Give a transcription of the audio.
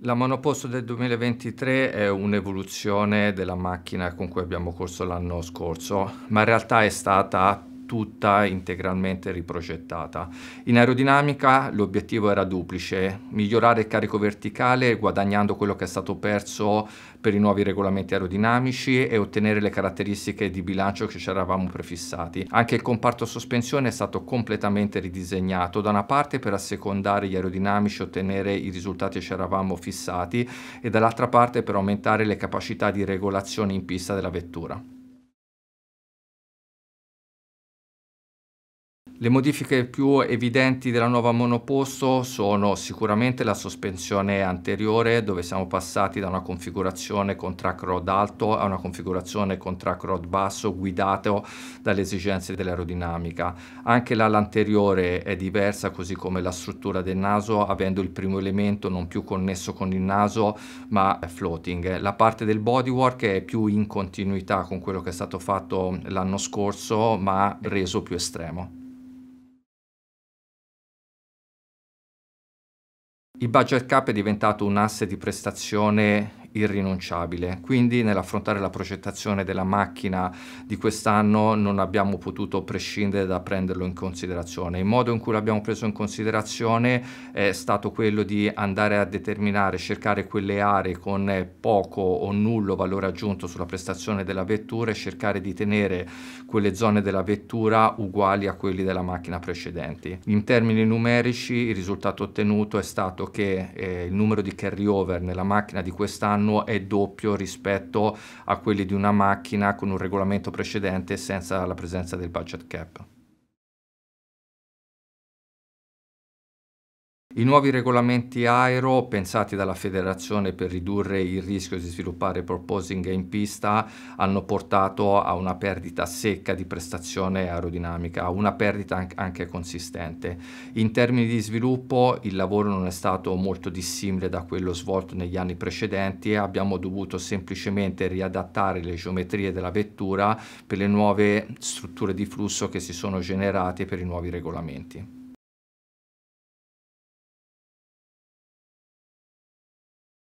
La monoposto del 2023 è un'evoluzione della macchina con cui abbiamo corso l'anno scorso, ma in realtà è stata tutta integralmente riprogettata. In aerodinamica l'obiettivo era duplice, migliorare il carico verticale guadagnando quello che è stato perso per i nuovi regolamenti aerodinamici e ottenere le caratteristiche di bilancio che ci eravamo prefissati. Anche il comparto sospensione è stato completamente ridisegnato, da una parte per assecondare gli aerodinamici e ottenere i risultati che ci eravamo fissati e dall'altra parte per aumentare le capacità di regolazione in pista della vettura. Le modifiche più evidenti della nuova monoposto sono sicuramente la sospensione anteriore dove siamo passati da una configurazione con track rod alto a una configurazione con track rod basso guidato dalle esigenze dell'aerodinamica. Anche l'ala anteriore è diversa così come la struttura del naso avendo il primo elemento non più connesso con il naso ma floating. La parte del bodywork è più in continuità con quello che è stato fatto l'anno scorso ma reso più estremo. Il budget cap è diventato un asse di prestazione irrinunciabile. Quindi nell'affrontare la progettazione della macchina di quest'anno non abbiamo potuto prescindere da prenderlo in considerazione. Il modo in cui l'abbiamo preso in considerazione è stato quello di andare a determinare, cercare quelle aree con poco o nullo valore aggiunto sulla prestazione della vettura e cercare di tenere quelle zone della vettura uguali a quelli della macchina precedenti. In termini numerici il risultato ottenuto è stato che eh, il numero di carry over nella macchina di quest'anno anno è doppio rispetto a quelli di una macchina con un regolamento precedente senza la presenza del budget cap. I nuovi regolamenti aero, pensati dalla federazione per ridurre il rischio di sviluppare proposing in pista, hanno portato a una perdita secca di prestazione aerodinamica, una perdita anche consistente. In termini di sviluppo, il lavoro non è stato molto dissimile da quello svolto negli anni precedenti e abbiamo dovuto semplicemente riadattare le geometrie della vettura per le nuove strutture di flusso che si sono generate per i nuovi regolamenti.